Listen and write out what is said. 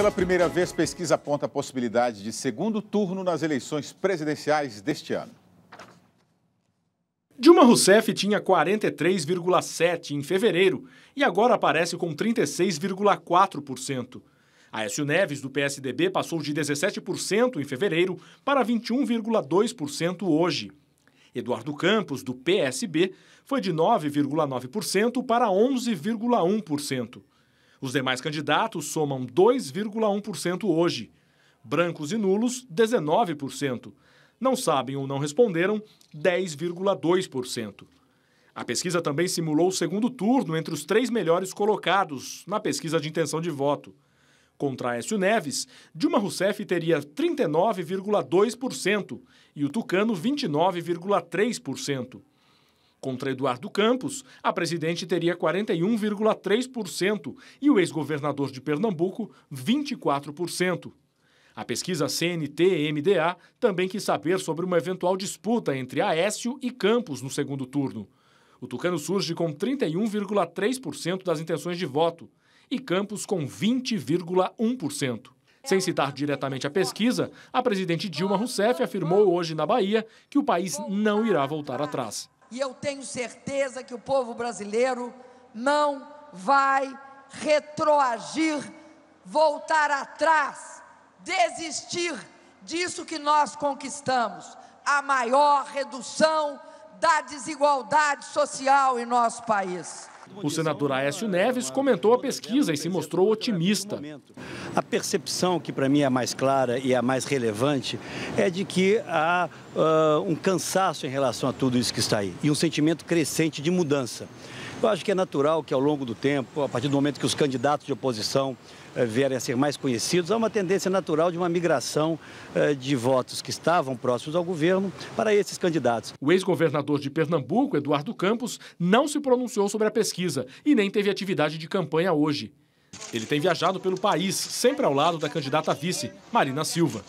Pela primeira vez, pesquisa aponta a possibilidade de segundo turno nas eleições presidenciais deste ano. Dilma Rousseff tinha 43,7% em fevereiro e agora aparece com 36,4%. Aécio Neves, do PSDB, passou de 17% em fevereiro para 21,2% hoje. Eduardo Campos, do PSB, foi de 9,9% para 11,1%. Os demais candidatos somam 2,1% hoje. Brancos e nulos, 19%. Não sabem ou não responderam, 10,2%. A pesquisa também simulou o segundo turno entre os três melhores colocados na pesquisa de intenção de voto. Contra Écio Neves, Dilma Rousseff teria 39,2% e o Tucano 29,3%. Contra Eduardo Campos, a presidente teria 41,3% e o ex-governador de Pernambuco, 24%. A pesquisa CNT-MDA também quis saber sobre uma eventual disputa entre Aécio e Campos no segundo turno. O Tucano surge com 31,3% das intenções de voto e Campos com 20,1%. Sem citar diretamente a pesquisa, a presidente Dilma Rousseff afirmou hoje na Bahia que o país não irá voltar atrás e eu tenho certeza que o povo brasileiro não vai retroagir, voltar atrás, desistir disso que nós conquistamos a maior redução da desigualdade social em nosso país. O senador Aécio Neves comentou a pesquisa e se mostrou otimista. A percepção que para mim é mais clara e a mais relevante é de que há uh, um cansaço em relação a tudo isso que está aí e um sentimento crescente de mudança. Eu acho que é natural que ao longo do tempo, a partir do momento que os candidatos de oposição eh, vierem a ser mais conhecidos, há uma tendência natural de uma migração eh, de votos que estavam próximos ao governo para esses candidatos. O ex-governador de Pernambuco, Eduardo Campos, não se pronunciou sobre a pesquisa e nem teve atividade de campanha hoje. Ele tem viajado pelo país, sempre ao lado da candidata vice, Marina Silva.